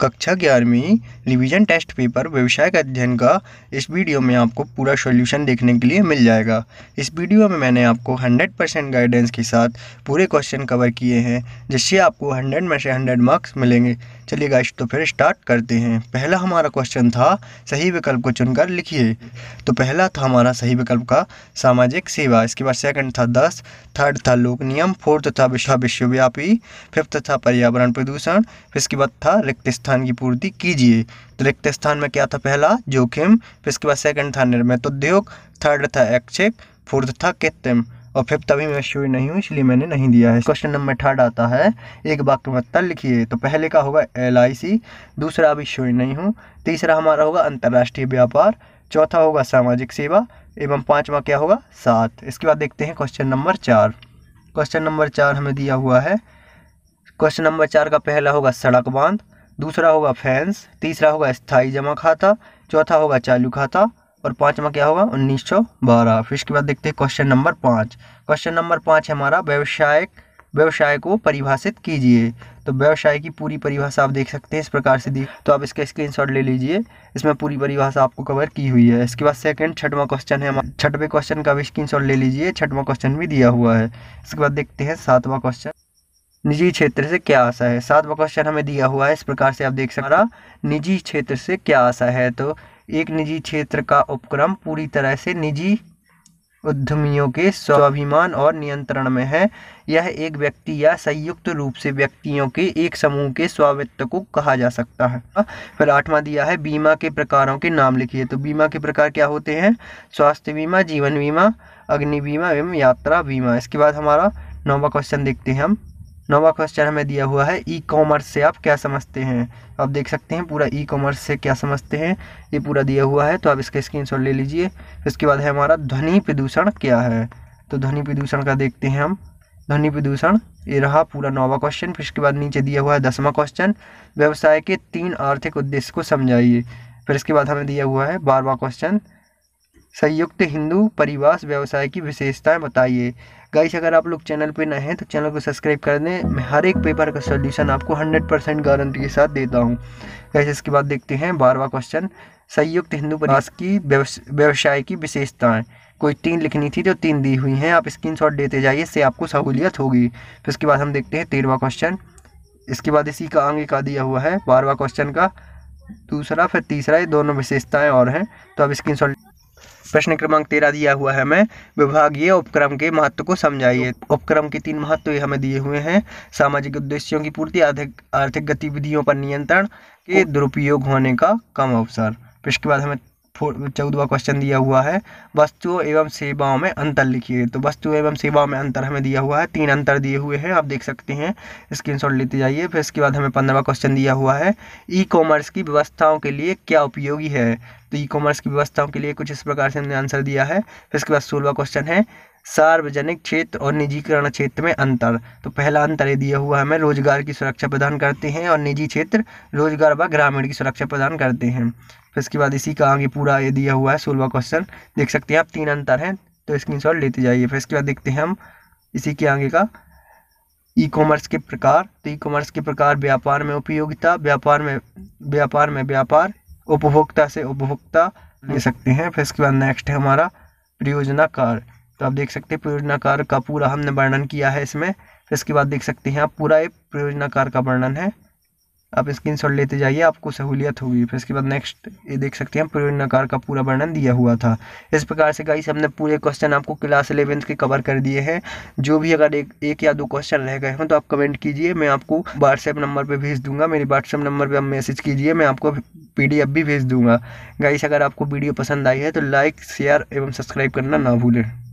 कक्षा ग्यारहवीं revision test paper व्यवसायिक अध्ययन का इस वीडियो में आपको पूरा सॉल्यूशन देखने के लिए मिल जाएगा इस वीडियो में मैंने आपको 100 परसेंट गाइडेंस के साथ पूरे क्वेश्चन कवर किए हैं जिससे आपको 100 में से 100 मार्क्स मिलेंगे चलिए गाइस तो फिर स्टार्ट करते हैं पहला हमारा क्वेश्चन था सही विकल्प को चुनकर लिखिए तो पहला था हमारा सही विकल्प का सामाजिक सेवा इसके बाद सेकंड था दस थर्ड था लोक नियम फोर्थ था विश्व विश्वव्यापी फिफ्थ था पर्यावरण प्रदूषण फिर इसके बाद था रिक्त स्थान की पूर्ति कीजिए तो रिक्त स्थान में क्या था पहला जोखिम फिर इसके बाद सेकेंड था निर्मित उद्योग थर्ड था ऐच्छिक फोर्थ था कृत्रिम और फिफ्थ तभी मैं श्योर नहीं हूँ इसलिए मैंने नहीं दिया है क्वेश्चन नंबर थर्ड आता है एक वाक्य में तल लिखिए तो पहले का होगा एल दूसरा अभी श्योर नहीं हूँ तीसरा हमारा होगा अंतर्राष्ट्रीय व्यापार चौथा होगा सामाजिक सेवा एवं पाँचवा क्या होगा सात इसके बाद देखते हैं क्वेश्चन नंबर चार क्वेश्चन नंबर चार हमें दिया हुआ है क्वेश्चन नंबर चार का पहला होगा सड़क बांध दूसरा होगा फैंस तीसरा होगा स्थाई जमा खाता चौथा होगा चालू खाता और पांचवा क्या होगा 1912 फिर इसके बाद देखते हैं क्वेश्चन नंबर पाँच क्वेश्चन नंबर पाँच हमारा व्यवसायिक व्यवसाय को परिभाषित कीजिए तो व्यवसाय की पूरी परिभाषा आप देख सकते हैं इस प्रकार से दी तो आप इसका स्क्रीनशॉट ले लीजिए इसमें पूरी परिभाषा आपको कवर की हुई है इसके बाद सेकंड छठवां क्वेश्चन है हमारा छठवें क्वेश्चन का भी स्क्रीनशॉट ले लीजिए छठवां क्वेश्चन भी दिया हुआ है इसके बाद देखते हैं सातवां क्वेश्चन निजी क्षेत्र से क्या आशा है सातवां क्वेश्चन हमें दिया हुआ है इस प्रकार से आप देख सकते निजी क्षेत्र से क्या आशा है तो एक निजी क्षेत्र का उपक्रम पूरी तरह से निजी उद्यमियों के स्वाभिमान और नियंत्रण में है यह एक व्यक्ति या संयुक्त रूप से व्यक्तियों के एक समूह के स्वामित्व को कहा जा सकता है फिर आठवां दिया है बीमा के प्रकारों के नाम लिखिए तो बीमा के प्रकार क्या होते हैं स्वास्थ्य बीमा जीवन बीमा अग्नि बीमा एवं यात्रा बीमा इसके बाद हमारा नौवा क्वेश्चन देखते हैं हम नौवा क्वेश्चन हमें दिया हुआ है ई कॉमर्स से आप क्या समझते हैं आप देख सकते हैं पूरा ई कॉमर्स से क्या समझते हैं ये पूरा दिया हुआ है तो आप इसका स्क्रीनशॉट ले लीजिए इसके बाद है हमारा ध्वनि प्रदूषण क्या है तो ध्वनि प्रदूषण का देखते हैं हम ध्वनि प्रदूषण ये रहा पूरा नौवा क्वेश्चन फिर इसके बाद नीचे दिया हुआ है दसवा क्वेश्चन व्यवसाय के तीन आर्थिक उद्देश्य को समझाइए फिर इसके बाद हमें दिया हुआ है बारवा क्वेश्चन संयुक्त हिंदू परिवास व्यवसाय की विशेषताएं बताइए गाइस अगर आप लोग चैनल पे नए हैं तो चैनल को सब्सक्राइब कर दें मैं हर एक पेपर का सोल्यूशन आपको 100 परसेंट गारंटी के साथ देता हूँ गाइस इसके बाद देखते हैं बारवा क्वेश्चन संयुक्त हिंदू परिवास की व्यवसाय की विशेषताएं कोई तीन लिखनी थी तो तीन दी हुई हैं आप स्क्रीन देते जाइए इससे आपको सहूलियत होगी फिर उसके बाद हम देखते हैं तेरहवा क्वेश्चन इसके बाद इसी का अंग का दिया हुआ है बारहवा क्वेश्चन का दूसरा फिर तीसरा ये दोनों विशेषताएं और हैं तो आप स्क्रीन शॉट प्रश्न क्रमांक तेरह दिया हुआ है हमें विभागीय उपक्रम के महत्व को समझाइए उपक्रम के तीन महत्व हमें दिए हुए हैं सामाजिक उद्देश्यों की पूर्ति आर्थिक आर्थिक गतिविधियों पर नियंत्रण के दुरुपयोग होने का कम अवसर फिर इसके बाद हमें चौदवा क्वेश्चन दिया हुआ है वस्तुओं एवं सेवाओं में अंतर लिखिए तो वस्तु एवं सेवाओं में अंतर हमें दिया हुआ है तीन अंतर दिए हुए हैं आप देख सकते हैं स्क्रीनशॉट लेते जाइए फिर इसके बाद हमें पंद्रहवा क्वेश्चन दिया हुआ है ई कॉमर्स की व्यवस्थाओं के लिए क्या उपयोगी है तो ई कॉमर्स की व्यवस्थाओं के लिए कुछ इस प्रकार से हमने आंसर दिया है फिर इसके बाद सोलवा क्वेश्चन है सार्वजनिक क्षेत्र और निजीकरण क्षेत्र में अंतर तो पहला अंतर ये दिया हुआ हमें रोजगार की सुरक्षा प्रदान करते हैं और निजी क्षेत्र रोजगार व ग्रामीण की सुरक्षा प्रदान करते हैं फिर इसके बाद इसी का आगे पूरा ये दिया हुआ है सोलवा क्वेश्चन देख सकते हैं आप तीन अंतर हैं तो स्क्रीन लेते जाइए फिर इसके बाद देखते हैं हम इसी के आगे का ई कॉमर्स के प्रकार तो ई कॉमर्स के प्रकार व्यापार में उपयोगिता व्यापार में व्यापार में व्यापार उपभोक्ता से उपभोक्ता ले सकते हैं फिर इसके बाद नेक्स्ट है हमारा परियोजना कार्य तो आप देख सकते हैं प्रयोजनाकार का पूरा हमने वर्णन किया है इसमें फिर इसके बाद देख सकते हैं आप पूरा ये प्रयोजनाकार का वर्णन है आप स्क्रीन शॉट लेते जाइए आपको सहूलियत होगी फिर इसके बाद नेक्स्ट ये देख सकते हैं प्रयोजनाकार का पूरा वर्णन दिया हुआ था इस प्रकार से गाइस हमने पूरे क्वेश्चन आपको क्लास इलेवेंथ के कवर कर दिए हैं जो भी अगर एक एक या दो क्वेश्चन रह गए हों तो आप कमेंट कीजिए मैं आपको व्हाट्सएप नंबर पर भेज दूंगा मेरे व्हाट्सएप नंबर पर आप मैसेज कीजिए मैं आपको पी भी भेज दूंगा गाइस अगर आपको वीडियो पसंद आई है तो लाइक शेयर एवं सब्सक्राइब करना ना भूलें